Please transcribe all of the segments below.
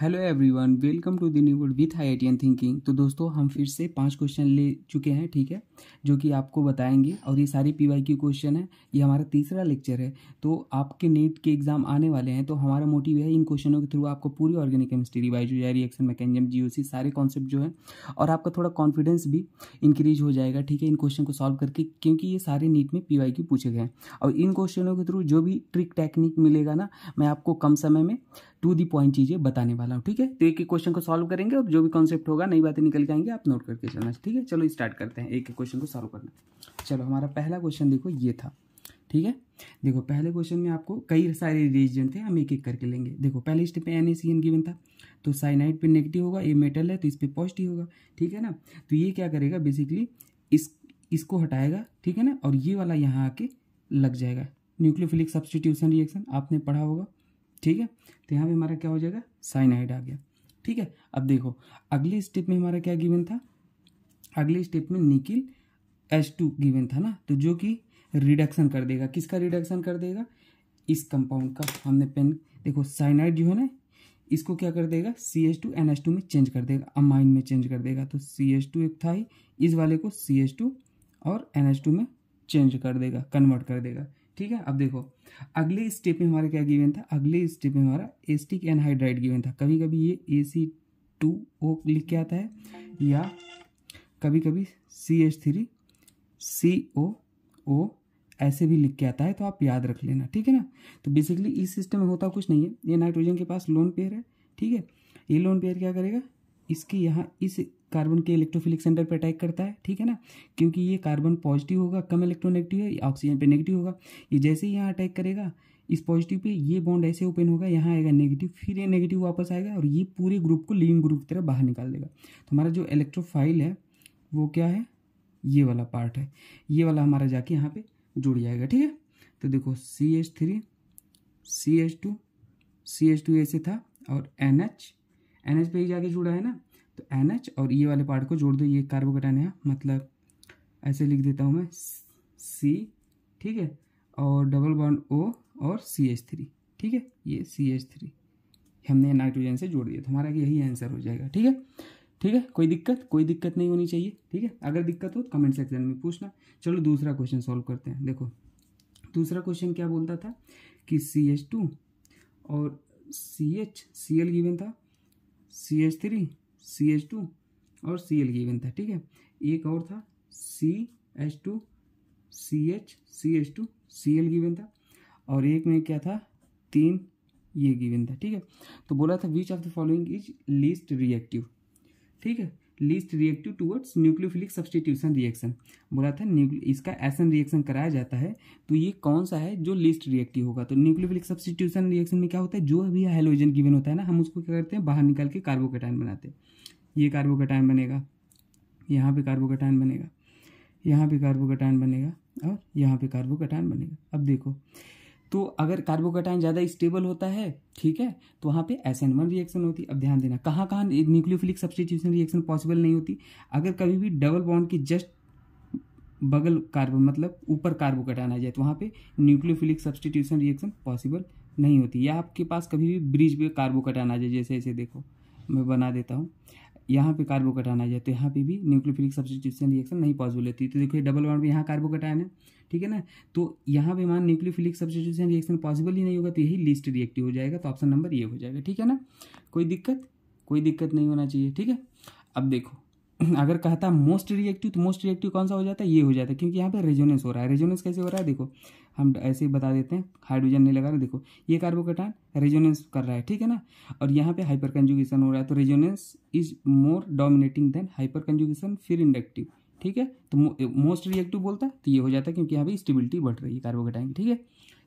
hello everyone welcome to the new word with I I thinking तो दोस्तों हम फिर से पांच क्वेश्चन ले चुके हैं ठीक है जो कि आपको बताएंगे और ये सारी पी वाई क्यू क्वेश्चन है ये हमारा तीसरा लेक्चर है तो आपके नेट के एग्जाम आने वाले हैं तो हमारा मोटिव है इन क्वेश्चनों के थ्रू आपको पूरी ऑर्गेनिक केमिस्ट्री रिवाइज हो जाए रिएक्शन मैकेनिज्म सी सारे कॉन्सेप्ट जो है और आपका थोड़ा कॉन्फिडेंस भी इंक्रीज हो जाएगा ठीक है इन क्वेश्चन को सॉल्व करके क्योंकि ये सारे नीट में पी वाई क्यू पूछे गए हैं और इन क्वेश्चनों के थ्रू जो भी ट्रिक टेक्निक मिलेगा ना मैं आपको कम समय में टू दी पॉइंट चीज़ें बताने वाला हूँ ठीक है तो एक एक क्वेश्चन को सॉल्व करेंगे और जो भी कॉन्सेप्ट होगा नई बातें निकल के आएंगे आप नोट करके चलना ठीक है चलो स्टार्ट करते हैं एक एक क्वेश्चन को सॉल्व करना चलो हमारा पहला क्वेश्चन देखो ये था ठीक है देखो पहले क्वेश्चन में आपको कई सारे रीजन थे हम एक एक करके लेंगे देखो पहले स्टेप पे एन गिवन था तो साइनाइट पे नेगेटिव होगा ये मेटल है तो इस पर पॉजिटिव होगा ठीक है ना तो ये क्या करेगा बेसिकली इस इसको हटाएगा ठीक है ना और ये वाला यहाँ आके लग जाएगा न्यूक्लियोफिलिक सब्सटीट्यूशन रिएक्शन आपने पढ़ा होगा ठीक है तो यहाँ पे हमारा क्या हो जाएगा साइनाइड आ गया ठीक है अब देखो अगले स्टेप में हमारा क्या गिवन था अगले स्टेप में निकिल एच टू गिवन था ना तो जो कि रिडक्शन कर देगा किसका रिडक्शन कर देगा इस कंपाउंड का हमने पेन देखो साइनाइड जो है ना इसको क्या कर देगा C H two N H two में चेंज कर देगा अमाइन में चेंज कर देगा तो सी एच टू एक था ही इस वाले को सी एच टू और एन एच टू में चेंज कर देगा कन्वर्ट कर देगा ठीक है अब देखो अगले स्टेप में हमारा क्या गिवन था अगले स्टेप में हमारा एस्टिक एनहाइड्राइड गिवन था कभी कभी ये ए सी टू ओ लिख के आता है या कभी कभी सी एच थ्री सी ओ ओ ऐसे भी लिख के आता है तो आप याद रख लेना ठीक है ना तो बेसिकली इस सिस्टम में होता कुछ नहीं है ये नाइट्रोजन के पास लोन पेयर है ठीक है ये लोन पेयर क्या करेगा इसके यहाँ इस कार्बन के इलेक्ट्रोफिलिक सेंटर पर अटैक करता है ठीक है ना क्योंकि ये कार्बन पॉजिटिव होगा कम इलेक्ट्रोनेगेटिव है ऑक्सीजन पे नेगेटिव होगा ये जैसे ही यहाँ अटैक करेगा इस पॉजिटिव पे ये बॉन्ड ऐसे ओपन होगा यहाँ आएगा नेगेटिव फिर ये नेगेटिव वापस आएगा और ये पूरे ग्रुप को लिविंग ग्रुप की तरह बाहर निकाल देगा तो हमारा जो इलेक्ट्रोफाइल है वो क्या है ये वाला पार्ट है ये वाला हमारा जाके यहाँ पे जुड़ जाएगा ठीक है तो देखो C H three C H two C H two ऐसे था और एन एच एन एच पे ही जाके जुड़ा है ना तो एन और ये e वाले पार्ट को जोड़ दो ये कार्बोकटाइन है मतलब ऐसे लिख देता हूँ मैं सी ठीक है और डबल बॉन्ड ओ और सी एच थ्री ठीक है ये सी एच थ्री हमने नाइट्रोजन से जोड़ दिया तो हमारा यही आंसर हो जाएगा ठीक है ठीक है कोई दिक्कत कोई दिक्कत नहीं होनी चाहिए ठीक है अगर दिक्कत हो तो कमेंट सेक्शन में पूछना चलो दूसरा क्वेश्चन सॉल्व करते हैं देखो दूसरा क्वेश्चन क्या बोलता था कि सी एच टू और C H C L given था C H three C H two और सी एल गिवन था ठीक है एक और था C H two C H C H two C L given था और एक में क्या था तीन ये गिवन था ठीक है तो बोला था which of the following is least reactive ठीक है least reactive towards nucleophilic substitution reaction बोला था इसका एसन रिएक्शन कराया जाता है तो ये कौन सा है जो लीस्ट रिएक्टिव होगा तो न्यूक्लियोफिलिक सब्सटीट्यूशन रिएक्शन में क्या होता है जो भी हाइलोजन गिवन होता है ना हम उसको क्या करते हैं बाहर निकाल के कार्बोकेटाइन बनाते हैं ये कार्बोकेटाइन बनेगा यहाँ पर कार्बोकेटाइन बनेगा यहाँ पर कार्बोकेटाइन बनेगा और यहाँ पर कार्बोकेटाइन बनेगा अब देखो तो अगर कार्बोकटाइन ज़्यादा स्टेबल होता है ठीक है तो वहाँ पे एस एन वन रिएक्शन होती है अब ध्यान देना कहाँ कहाँ न्यूक्लियोफिलिक सब्सटीट्यूशन रिएक्शन पॉसिबल नहीं होती अगर कभी भी डबल बॉन्ड की जस्ट बगल कार्बो मतलब ऊपर कार्बोकटाइन आ जाए तो वहाँ पे न्यूक्लियोफिलिक सब्सटीट्यूशन रिएक्शन पॉसिबल नहीं होती या आपके पास कभी भी ब्रिज पे कार्बोकटाइन आ जाए जैसे ऐसे देखो मैं बना देता हूँ यहाँ पे कार्बोकटाइन आ जाए तो यहाँ पे भी न्यूक्लियोफिलिक सब्सटीट्यूशन रिएक्शन नहीं पॉसिबल होती तो देखो ये डबल बॉन्ड में यहाँ कार्बोकटाइन है ठीक है ना तो यहाँ पे मान न्यूक्लियोफिलिक सब्सिट्यूशन रिएक्शन पॉसिबल ही नहीं होगा तो यही लिस्ट रिएक्टिव हो जाएगा तो ऑप्शन नंबर ये हो जाएगा ठीक है ना कोई दिक्कत कोई दिक्कत नहीं होना चाहिए ठीक है अब देखो अगर कहता मोस्ट रिएक्टिव तो मोस्ट रिएक्टिव कौन सा हो जाता है ये हो जाता है क्योंकि यहाँ पे रेजोनेंस हो रहा है रेजोनेंस कैसे हो रहा है देखो हम ऐसे ही बता देते हैं हाइड्रोजन नहीं लगा रहे देखो ये कार्बोकेटाइन रेजोनेंस कर रहा है ठीक है ना और यहाँ पे हाइपर कंजुगेशन हो रहा है तो resonance is more dominating than hyperconjugation फिर इंडक्टिव ठीक है तो मोस्ट रिएक्टिव बोलता है तो ये हो जाता है क्योंकि यहाँ पे स्टेबिलिटी बढ़ रही है कार्बोकेटाइन की ठीक है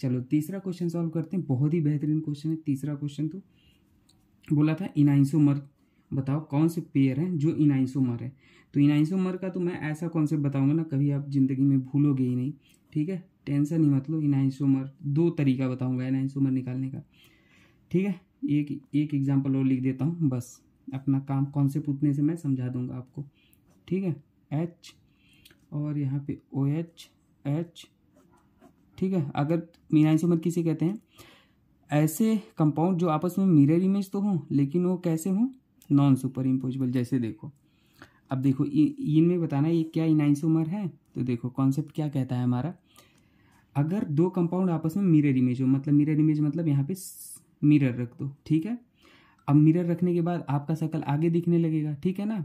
चलो तीसरा क्वेश्चन सॉल्व करते हैं बहुत ही बेहतरीन क्वेश्चन है तीसरा क्वेश्चन तो बोला था इनाइसोमर बताओ कौन से पेयर हैं जो इनाइसोमर है तो इनाइसोमर का तो मैं ऐसा कॉन्सेप्ट बताऊंगा ना कभी आप जिंदगी में भूलोगे ही नहीं ठीक है टेंशन ही मत लो इनाइसोमर दो तरीका बताऊंगा इनाइसोमर निकालने का ठीक है एक एक एग्जाम्पल और लिख देता हूँ बस अपना काम कॉन्सेप्ट उतने से मैं समझा दूंगा आपको ठीक है एच और यहाँ पे ओ एच एच ठीक है अगर मीनाइसोमर किसे कहते हैं ऐसे कंपाउंड जो आपस में मिरर इमेज तो हों लेकिन वो कैसे हों नॉन सुपर इम्पोजिबल जैसे देखो अब देखो इनमें बताना ये क्या इनाइसोमर है तो देखो कॉन्सेप्ट क्या कहता है हमारा अगर दो कंपाउंड आपस में मिरर इमेज हो मतलब मिरर इमेज मतलब यहाँ पे मिरर रख दो ठीक है अब मिरर रखने के बाद आपका शकल आगे दिखने लगेगा ठीक है ना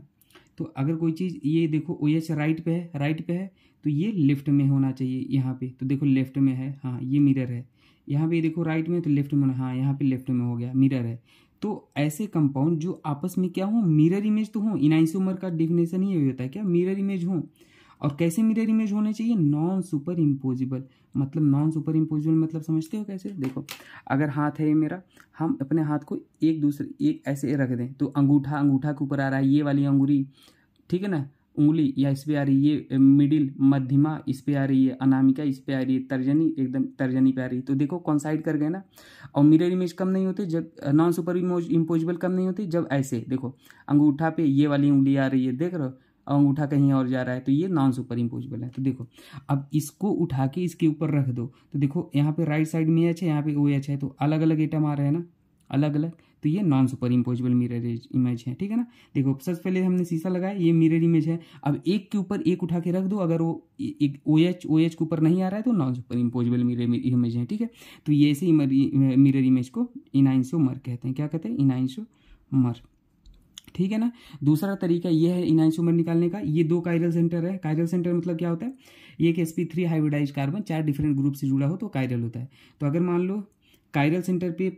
तो अगर कोई चीज़ ये देखो ओ एच अच्छा राइट पे है राइट पे है तो ये लेफ्ट में होना चाहिए यहाँ पे तो देखो लेफ्ट में है हाँ ये मिरर है यहाँ पे ये देखो राइट में तो लेफ्ट में हाँ यहाँ पे लेफ्ट में हो गया मिरर है तो ऐसे कंपाउंड जो आपस में क्या हो मिरर इमेज तो हों इनाइसोमर का डिफिनेशन ही होता है क्या मिरर इमेज हों और कैसे मिरर इमेज होने चाहिए नॉन सुपर इम्पोजिबल मतलब नॉन सुपर इम्पोजिबल मतलब समझते हो कैसे देखो अगर हाथ है ये मेरा हम अपने हाथ को एक दूसरे एक ऐसे रख दें तो अंगूठा अंगूठा के ऊपर आ रहा है ये वाली अंगूरी ठीक है ना उंगली या इस पर आ रही है ये मिडिल मध्यमा इस पर आ रही है अनामिका इस पर आ रही है तर्जनी एकदम तर्जनी पे आ रही है तो देखो कौन साइड कर गए ना और मिरर इमेज कम नहीं होते जब नॉन सुपर इम्पोजिबल कम नहीं होते जब ऐसे देखो अंगूठा पे ये वाली उंगली आ रही है देख रहे हो अंगूठा कहीं और जा रहा है तो ये नॉन सुपर इम्पोजिबल है तो देखो अब इसको उठा के इसके ऊपर रख दो तो देखो यहाँ पे राइट साइड में एच है यहाँ पे ओ एच है तो अलग अलग एटम आ रहे हैं ना अलग अलग तो ये non superimposable mirror image है ठीक है ना देखो सबसे पहले हमने शीशा लगाया ये मिरर इमेज है अब एक के ऊपर एक उठा के रख दो अगर वो एक ओ एच ओ एच के ऊपर नहीं आ रहा है तो non superimposable mirror image है ठीक है तो ये ऐसे मिरर इमेज को इनाइंसो मर कहते हैं क्या कहते हैं इनाइंसो मर ठीक है ना दूसरा तरीका ये है इनाइसोमर निकालने का ये दो कायरल सेंटर है कायरल सेंटर मतलब क्या होता है एक एस थ्री हाइब्रिडाइज कार्बन चार डिफरेंट ग्रुप से जुड़ा हो तो कायरल होता है तो अगर मान लो कायरल सेंटर पे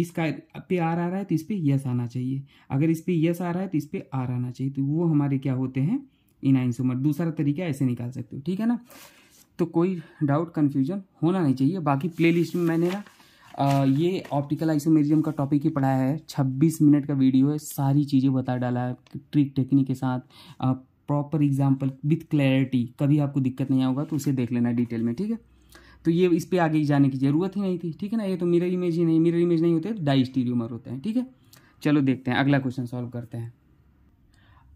इस का पे आर आ रहा है तो इस पर यस आना चाहिए अगर इस पर यस आ रहा है तो इस पर आर आना चाहिए तो वो हमारे क्या होते हैं इनाइन दूसरा तरीका ऐसे निकाल सकते हो ठीक है ना तो कोई डाउट कन्फ्यूजन होना नहीं चाहिए बाकी लिस्ट में मैंने ना ये ऑप्टिकल आइसोमेरिज्म का टॉपिक ही पढ़ाया है 26 मिनट का वीडियो है सारी चीज़ें बता डाला है ट्रिक टेक्निक के साथ प्रॉपर एग्जाम्पल विथ क्लैरिटी कभी आपको दिक्कत नहीं आऊगा तो उसे देख लेना डिटेल में ठीक है तो ये इस पर आगे जाने की ज़रूरत ही नहीं थी ठीक है ना ये तो मिरर इमेज ही नहीं मिरर इमेज नहीं होते डाइस्टीरियोमर होते हैं ठीक है चलो देखते हैं अगला क्वेश्चन सॉल्व करते हैं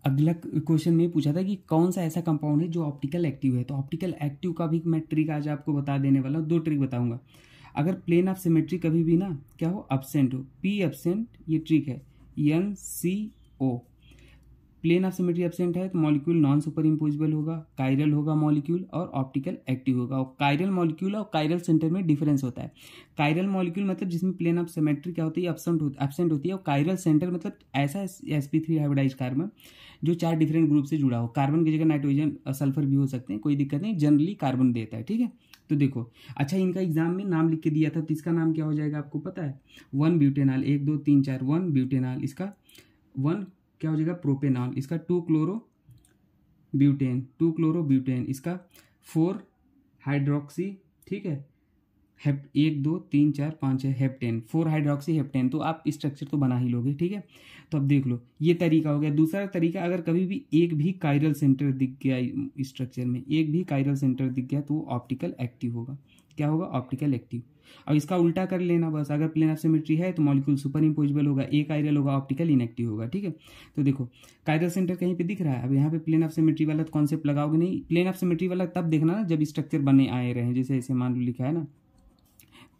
अगला क्वेश्चन में पूछा था कि कौन सा ऐसा कंपाउंड है जो ऑप्टिकल एक्टिव है तो ऑप्टिकल एक्टिव का भी मैं ट्रिक आज आपको बता देने वाला हूँ दो ट्रिक बताऊंगा अगर प्लेन ऑफ सिमेट्री कभी भी ना क्या हो अपसेंट हो पी अपसेंट ये ट्रिक है N C O plane of symmetry absent है तो मॉलिक्यूल नॉन सुपर इम्पोजिबल होगा कायरल होगा मॉलिक्यूल और ऑप्टिकल एक्टिव होगा और कायरल मॉलिक्यूल और कायरल सेंटर में डिफरेंस होता है कायरल मॉलिक्यूल मतलब जिसमें प्लेन ऑफ सिमेट्री क्या होती है एबसेंट होती एबसेंट होती है और कायरल सेंटर मतलब ऐसा S P three hybridise carbon जो चार डिफरेंट ग्रुप से जुड़ा हो कार्बन की जगह नाइट्रोजन सल्फर भी हो सकते हैं कोई दिक्कत नहीं जनरली कार्बन देता है ठीक है तो देखो अच्छा इनका एग्जाम में नाम लिख के दिया था तो इसका नाम क्या हो जाएगा आपको पता है वन ब्यूटेनॉल एक दो तीन चार वन ब्यूटेनॉल इसका वन क्या हो जाएगा प्रोपेनॉल इसका two chlorobutane two chlorobutane इसका फोर हाइड्रोक्सी ठीक है हेप एक दो तीन चार पाँच है हेप्टेन फोर हाइड्रोक्सी हेप्टेन तो आप स्ट्रक्चर तो बना ही लोगे ठीक है तो अब देख लो ये तरीका हो गया दूसरा तरीका अगर कभी भी एक भी कायरल सेंटर दिख गया स्ट्रक्चर में एक भी कायरल सेंटर दिख गया तो वो ऑप्टिकल एक्टिव होगा क्या होगा ऑप्टिकल एक्टिव अब इसका उल्टा कर लेना बस अगर प्लेन ऑफ सिमेट्री है तो मॉलिक्यूल सुपर इम्पोजिबल होगा एक आयरल होगा ऑप्टिकल इनएक्टिव होगा ठीक है तो देखो कायरल सेंटर कहीं पे दिख रहा है अब यहाँ पे प्लेन ऑफ सिमेट्री वाला कॉन्सेप्ट लगाओगे नहीं प्लेन ऑफ सिमेट्री वाला तब देखना ना जब स्ट्रक्चर बने आए रहे हैं जैसे ऐसे मान लो लिखा है ना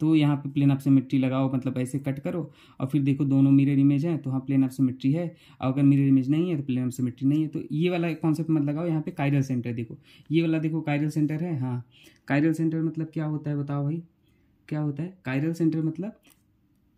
तो यहाँ पे प्लेन ऑफ सिमेट्री लगाओ मतलब ऐसे कट करो और फिर देखो दोनों मिरर इमेज है तो हाँ प्लेन ऑफ सिमेट्री है और अगर मिरर इमेज नहीं है तो प्लेन ऑफ सिमेट्री नहीं है तो ये वाला कॉन्सेप्ट मत लगाओ यहाँ पे कायरल सेंटर देखो ये वाला देखो कायरल सेंटर है हाँ कायरल सेंटर मतलब क्या होता है बताओ भाई क्या होता है कायरल सेंटर मतलब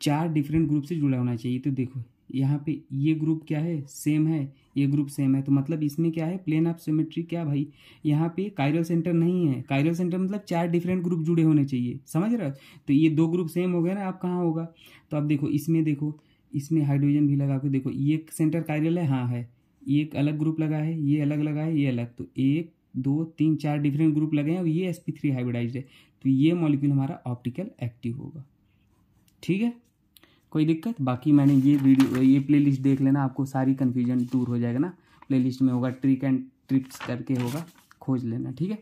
चार डिफरेंट ग्रुप से जुड़ा होना चाहिए तो देखो यहाँ पे ये ग्रुप क्या है सेम है ये ग्रुप सेम है तो मतलब इसमें क्या है प्लेन ऑफ सिमेट्री क्या भाई यहाँ पे कायरल सेंटर नहीं है कायरल सेंटर मतलब चार डिफरेंट ग्रुप जुड़े होने चाहिए समझ रहे तो ये दो ग्रुप सेम हो गए ना आप कहाँ होगा तो आप देखो इसमें देखो इसमें हाइड्रोजन भी लगा के देखो ये सेंटर कायरल है हाँ है ये एक अलग ग्रुप लगा है ये अलग लगा है ये अलग तो एक दो तीन चार डिफरेंट ग्रुप लगे हैं और ये एस पी थ्री हाइब्रिडाइज है तो ये मॉलिक्यूल हमारा ऑप्टिकल एक्टिव होगा ठीक है कोई दिक्कत बाकी मैंने ये वीडियो ये प्लेलिस्ट देख लेना आपको सारी कन्फ्यूजन दूर हो जाएगा ना प्लेलिस्ट में होगा ट्रिक एंड ट्रिप्स करके होगा खोज लेना ठीक है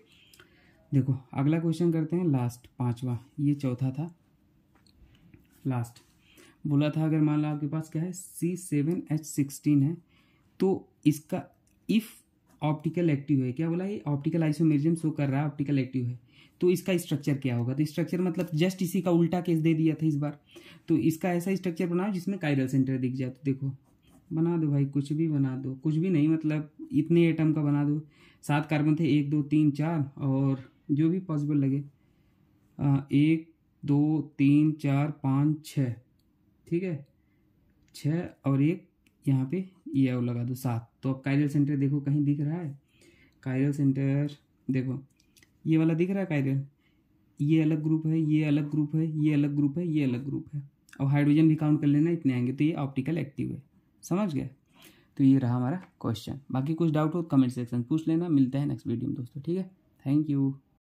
देखो अगला क्वेश्चन करते हैं लास्ट पाँचवा ये चौथा था लास्ट बोला था अगर मान लो आपके पास क्या है सी सेवन एच सिक्सटीन है तो इसका इफ़ ऑप्टिकल एक्टिव है क्या बोला ये ऑप्टिकल आइसोमेरिजम शो कर रहा है ऑप्टिकल एक्टिव है तो इसका स्ट्रक्चर क्या होगा तो स्ट्रक्चर मतलब जस्ट इसी का उल्टा केस दे दिया था इस बार तो इसका ऐसा स्ट्रक्चर बनाओ जिसमें काइरल सेंटर दिख जाए तो देखो बना दो भाई कुछ भी बना दो कुछ भी नहीं मतलब इतने एटम का बना दो सात कार्बन थे एक दो तीन चार और जो भी पॉसिबल लगे आ, एक दो तीन चार पाँच छ ठीक है छ और एक यहाँ पे ये यह लगा दो सात तो अब कायरल सेंटर देखो कहीं दिख रहा है कायरल सेंटर देखो ये वाला दिख रहा है कायरल ये अलग ग्रुप है ये अलग ग्रुप है ये अलग ग्रुप है ये अलग ग्रुप है अब हाइड्रोजन भी काउंट कर लेना इतने आएंगे तो ये ऑप्टिकल एक्टिव है समझ गए तो ये रहा हमारा क्वेश्चन बाकी कुछ डाउट हो कमेंट तो सेक्शन पूछ लेना मिलते हैं नेक्स्ट वीडियो में दोस्तों ठीक है थैंक यू